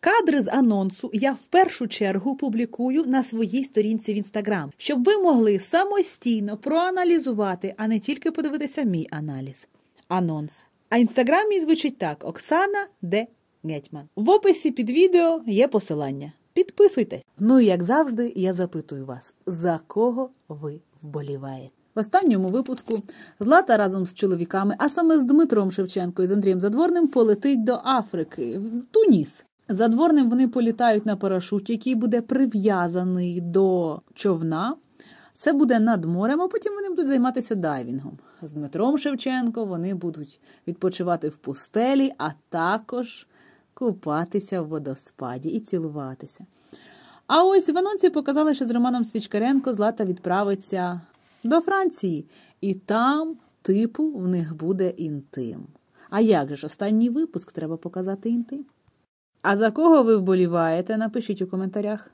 Кадри з анонсу я в першу чергу публікую на своїй сторінці в інстаграм, щоб ви могли самостійно проаналізувати, а не тільки подивитися мій аналіз. Анонс. А інстаграм мій звучить так: Оксана Д. Гетьман. В описі під відео є посилання. Підписуйтесь. Ну і як завжди, я запитую вас, за кого ви вболіваєте? В останньому випуску Злата разом з чоловіками, а саме з Дмитром Шевченко і з Андрієм Задворним, полетить до Африки в Туніс. За дворним вони політають на парашуті, який буде прив'язаний до човна. Це буде над морем, а потім вони будуть займатися дайвінгом. З Дмитром Шевченко вони будуть відпочивати в пустелі, а також купатися в водоспаді і цілуватися. А ось в анонсі показали, що з Романом Свічкаренко Злата відправиться до Франції, і там, типу, в них буде інтим. А як же ж останній випуск треба показати інтим? А за кого ви вболіваєте, напишіть у коментарях.